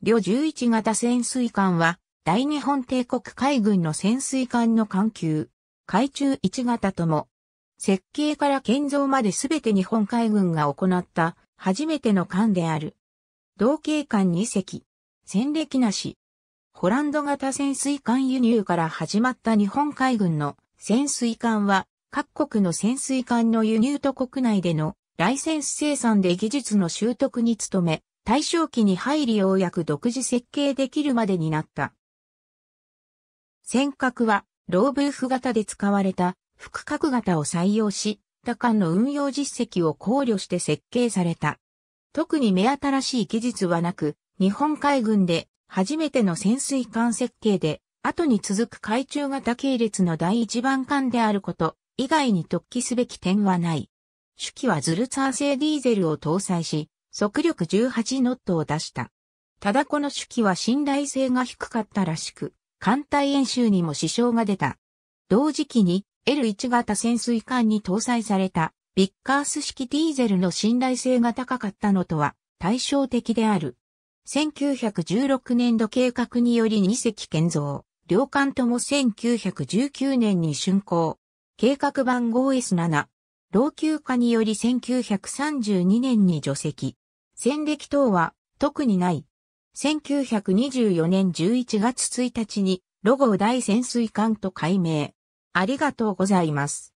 旅11型潜水艦は、大日本帝国海軍の潜水艦の艦級、海中1型とも、設計から建造まで全て日本海軍が行った初めての艦である。同型艦2隻、戦歴なし。ホランド型潜水艦輸入から始まった日本海軍の潜水艦は、各国の潜水艦の輸入と国内でのライセンス生産で技術の習得に努め、大正期に入りようやく独自設計できるまでになった。尖閣は、ローブーフ型で使われた、複角型を採用し、他艦の運用実績を考慮して設計された。特に目新しい技術はなく、日本海軍で初めての潜水艦設計で、後に続く海中型系列の第一番艦であること、以外に突起すべき点はない。主機はズルツァー製ディーゼルを搭載し、速力18ノットを出した。ただこの手記は信頼性が低かったらしく、艦隊演習にも支障が出た。同時期に L1 型潜水艦に搭載されたビッカース式ディーゼルの信頼性が高かったのとは対照的である。1916年度計画により2隻建造。両艦とも1919年に竣工。計画版 5S7、老朽化により1932年に除籍。戦歴等は特にない。1924年11月1日にロゴ大潜水艦と改名。ありがとうございます。